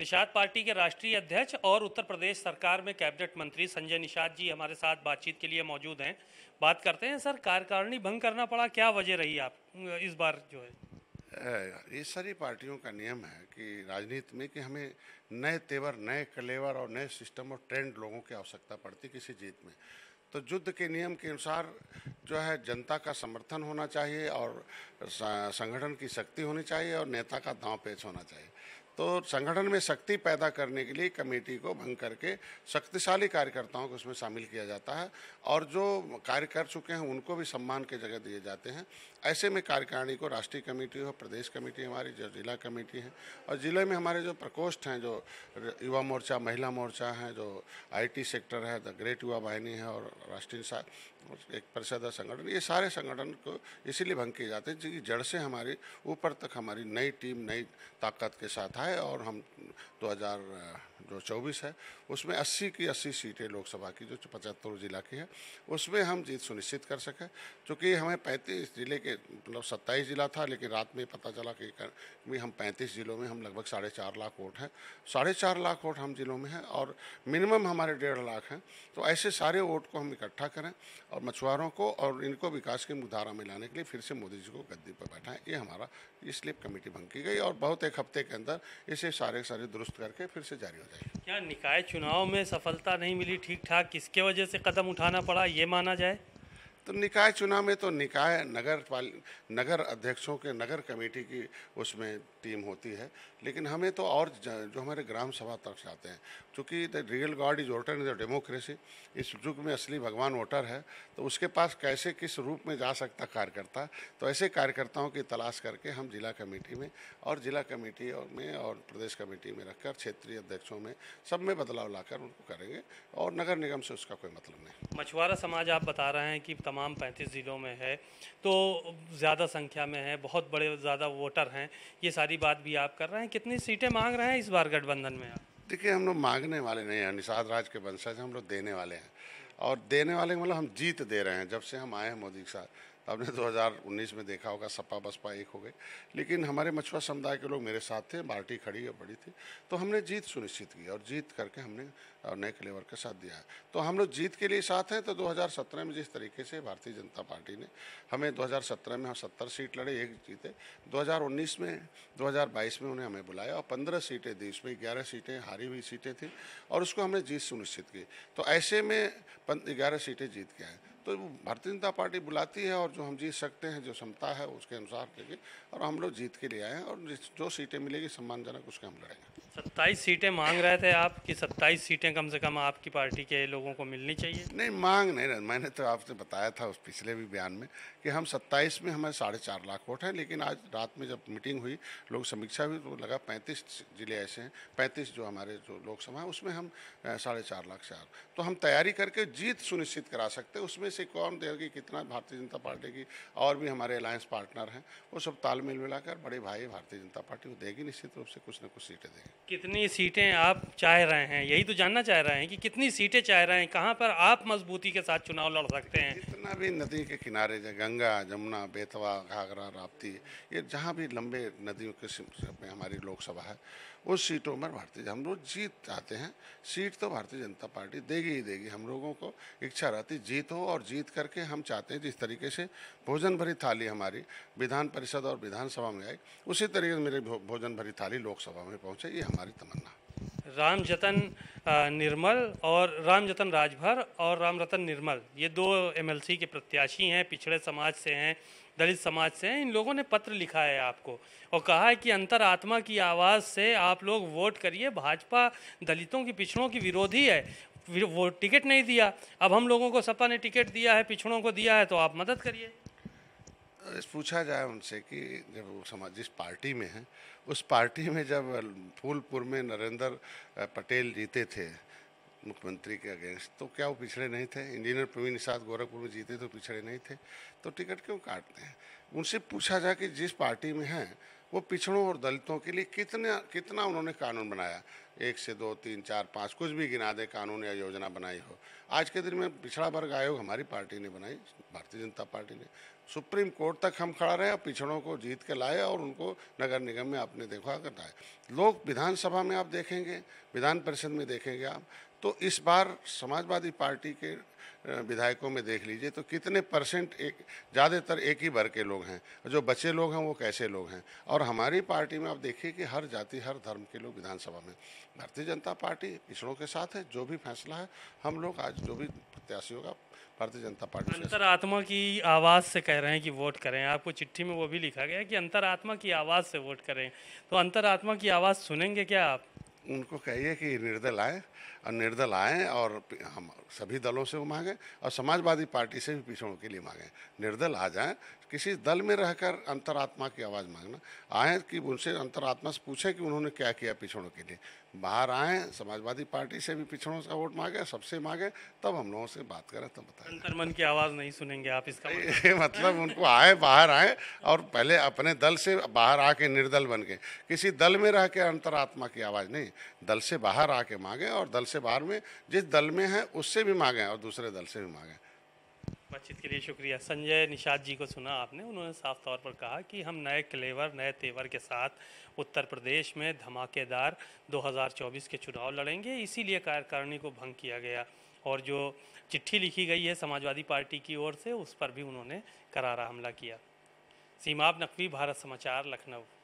Nishad party के राष्ट्रीय अध्यक्ष और उत्तर प्रदेश सरकार में कैबिनेट मंत्री संजय निषाद जी हमारे साथ बातचीत के लिए मौजूद हैं बात करते हैं सर कार्यकारिणी भंग करना पड़ा क्या वजह रही आप इस बार जो है ये सारी पार्टियों का नियम है कि राजनीति में कि हमें नए तेवर नए कलेवर और नए सिस्टम और ट्रेंड लोगों की आवश्यकता पड़ती किसी जीत में तो युद्ध के नियम के अनुसार जो है जनता का समर्थन होना चाहिए और संगठन की शक्ति होनी चाहिए और नेता का दांव पेच होना चाहिए तो संगठन में शक्ति पैदा करने के लिए कमेटी को भंग करके शक्तिशाली कार्यकर्ताओं को उसमें शामिल किया जाता है और जो कार्य कर चुके हैं उनको भी सम्मान के जगह दिए जाते हैं ऐसे में कार्यकारिणी को राष्ट्रीय कमेटी हो प्रदेश कमेटी हमारी जो जिला कमेटी है और ज़िले में हमारे जो प्रकोष्ठ हैं जो युवा मोर्चा महिला मोर्चा है जो आई सेक्टर है द ग्रेट युवा वाहिनी है और राष्ट्रीय एक परिषद संगठन ये सारे संगठन को इसीलिए भंग किए जाते हैं जिनकी जड़ से हमारी ऊपर तक हमारी नई टीम नई ताकत के साथ आए है और हम 2000 जो चौबीस है उसमें 80 की 80 सीटें लोकसभा की जो पचहत्तर ज़िला की है उसमें हम जीत सुनिश्चित कर सकें क्योंकि हमें 35 ज़िले के मतलब 27 ज़िला था लेकिन रात में पता चला कि भी हम 35 ज़िलों में हम लगभग साढ़े चार लाख वोट हैं साढ़े चार लाख वोट हम ज़िलों में हैं और मिनिमम हमारे डेढ़ लाख हैं तो ऐसे सारे वोट को हम इकट्ठा करें और मछुआरों को और इनको विकास की मुधारा में लाने के लिए फिर से मोदी जी को गद्दी पर बैठाएं ये हमारा इसलिए कमेटी भंग की गई और बहुत एक हफ्ते के अंदर इसे सारे सारे दुरुस्त करके फिर से जारी हो जाएगी क्या निकाय चुनाव में सफलता नहीं मिली ठीक ठाक किसके वजह से कदम उठाना पड़ा ये माना जाए तो निकाय चुनाव में तो निकाय नगर पाल नगर अध्यक्षों के नगर कमेटी की उसमें टीम होती है लेकिन हमें तो और जो हमारे ग्राम सभा तक जाते हैं चूँकि the real god is voter in the democracy इस युग में असली भगवान वोटर है तो उसके पास कैसे किस रूप में जा सकता कार्यकर्ता तो ऐसे कार्यकर्ताओं की तलाश करके हम जिला कमेटी में और जिला कमेटी और में और प्रदेश कमेटी में रखकर क्षेत्रीय अध्यक्षों में सब में बदलाव लाकर उनको करेंगे और नगर निगम से उसका कोई मतलब नहीं मछुआरा समाज आप बता रहे हैं कि तमाम तमाम पैंतीस ज़िलों में है तो ज़्यादा संख्या में है बहुत बड़े ज़्यादा वोटर हैं ये सारी बात भी आप कर रहे हैं कितनी सीटें मांग रहे हैं इस बार गठबंधन में आप देखिए हम लोग मांगने वाले नहीं हैं निषाद राज के वंशज हम लोग देने वाले हैं और देने वाले मतलब हम जीत दे रहे हैं जब से हम आए हैं मोदी के साथ आपने 2019 तो में देखा होगा सपा बसपा एक हो गए लेकिन हमारे मछुआ समुदाय के लोग मेरे साथ थे पार्टी खड़ी और बड़ी थी तो हमने जीत सुनिश्चित की और जीत करके हमने नए क्लेवर का साथ दिया है तो हम लोग जीत के लिए साथ हैं तो 2017 में जिस तरीके से भारतीय जनता पार्टी ने हमें 2017 में हम सत्तर सीट लड़े एक जीते 2019 में 2022 में उन्हें हमें बुलाया और पंद्रह सीटें दी उसमें ग्यारह सीटें हारी हुई सीटें थी और उसको हमने जीत सुनिश्चित की तो ऐसे में ग्यारह सीटें जीत के आए तो भारतीय जनता पार्टी बुलाती है और जो हम जीत सकते हैं जो क्षमता है उसके अनुसार करके और हम लोग जीत के लिए आए हैं और जो सीटें मिलेगी सम्मानजनक उसके हम लड़ेंगे सत्ताईस सीटें मांग रहे थे आप कि सत्ताईस सीटें कम से कम आपकी पार्टी के लोगों को मिलनी चाहिए नहीं मांग नहीं रहा मैंने तो आपसे बताया था उस पिछले भी बयान में कि हम सत्ताईस में हमारे साढ़े चार लाख वोट हैं लेकिन आज रात में जब मीटिंग हुई लोग समीक्षा हुई तो लगा पैंतीस जिले ऐसे हैं पैंतीस जो हमारे जो लोकसभा हैं उसमें हम साढ़े चार लाख से तो हम तैयारी करके जीत सुनिश्चित करा सकते हैं उसमें से कौन देगी कितना भारतीय जनता पार्टी की और भी हमारे अलायंस पार्टनर हैं वो सब तालमेल मिलाकर बड़े भाई भारतीय जनता पार्टी को देगी निश्चित रूप से कुछ ना कुछ सीटें देगी कितनी सीटें आप चाह रहे हैं यही तो जानना चाह रहे हैं कि कितनी सीटें चाह रहे हैं कहाँ पर आप मजबूती के साथ चुनाव लड़ सकते हैं जितना भी नदी के किनारे जो गंगा जमुना बेतवा घाघरा राप्ती ये जहाँ भी लंबे नदियों के में हमारी लोकसभा है उस सीटों पर भारतीय हम लोग जीत चाहते हैं सीट तो भारतीय जनता पार्टी देगी ही देगी हम लोगों को इच्छा रहती जीत हो और जीत करके हम चाहते हैं जिस तरीके से भोजन भरी थाली हमारी विधान परिषद और विधानसभा में आई उसी तरीके से मेरे भोजन भरी थाली लोकसभा में पहुँचे ये हमारी तमन्ना राम जतन निर्मल और राम जतन राजभर और राम रतन निर्मल ये दो एमएलसी के प्रत्याशी हैं पिछड़े समाज से हैं दलित समाज से हैं इन लोगों ने पत्र लिखा है आपको और कहा है कि अंतर आत्मा की आवाज़ से आप लोग वोट करिए भाजपा दलितों की पिछड़ों की विरोधी है वो टिकट नहीं दिया अब हम लोगों को सपा ने टिकट दिया है पिछड़ों को दिया है तो आप मदद करिए पूछा जाए उनसे कि जब वो समाज जिस पार्टी में हैं उस पार्टी में जब फूलपुर में नरेंद्र पटेल जीते थे मुख्यमंत्री के अगेंस्ट तो क्या वो पिछड़े नहीं थे इंजीनियर प्रवीण निषाद गोरखपुर में जीते तो पिछड़े नहीं थे तो टिकट क्यों काटते हैं उनसे पूछा जाए कि जिस पार्टी में हैं वो पिछड़ों और दलितों के लिए कितना कितना उन्होंने कानून बनाया एक से दो तीन चार पाँच कुछ भी गिना दे कानून या योजना बनाई हो आज के दिन में पिछड़ा वर्ग आयोग हमारी पार्टी ने बनाई भारतीय जनता पार्टी ने सुप्रीम कोर्ट तक हम खड़ा रहे और पिछड़ों को जीत के लाए और उनको नगर निगम में आपने देखा करता है लोग विधानसभा में आप देखेंगे विधान परिषद में देखेंगे आप तो इस बार समाजवादी पार्टी के विधायकों में देख लीजिए तो कितने परसेंट एक ज़्यादातर एक ही वर्ग के लोग हैं जो बचे लोग हैं वो कैसे लोग हैं और हमारी पार्टी में आप देखिए कि हर जाति हर धर्म के लोग विधानसभा में भारतीय जनता पार्टी पिछड़ों के साथ है जो भी फैसला है हम लोग आज जो भी प्रत्याशी होगा भारतीय जनता पार्टी अंतर आत्मा की आवाज़ से कह रहे हैं कि वोट करें आपको चिट्ठी में वो भी लिखा गया कि अंतरात्मा की आवाज़ से वोट करें तो अंतरात्मा की आवाज़ सुनेंगे क्या आप उनको कहिए कि निर्दल आए और निर्दल आए और हम सभी दलों से वो मांगें और समाजवादी पार्टी से भी पिछड़ों के लिए मांगें निर्दल आ जाएं किसी दल में रहकर अंतरात्मा की आवाज़ मांगना आए कि उनसे अंतरात्मा से पूछें कि उन्होंने क्या किया पिछड़ों के लिए बाहर आए समाजवादी पार्टी से भी पिछड़ों का वोट मांगे सबसे मांगे तब हम लोगों से बात करें तब बताएं मन की आवाज़ नहीं सुनेंगे आप इसका मतलब? मतलब, उनको आए बाहर आए और पहले अपने दल से बाहर आके निर्दल बन के किसी दल में रह के अंतरात्मा की आवाज़ नहीं दल से बाहर आके मांगे और दल से बाहर में जिस दल में है उससे भी मांगें और दूसरे दल से भी मांगें बातचीत के लिए शुक्रिया संजय निषाद जी को सुना आपने उन्होंने साफ तौर पर कहा कि हम नए क्लेवर नए तेवर के साथ उत्तर प्रदेश में धमाकेदार 2024 के चुनाव लड़ेंगे इसीलिए कार्यकारिणी को भंग किया गया और जो चिट्ठी लिखी गई है समाजवादी पार्टी की ओर से उस पर भी उन्होंने करारा हमला किया सीमाब नकवी भारत समाचार लखनऊ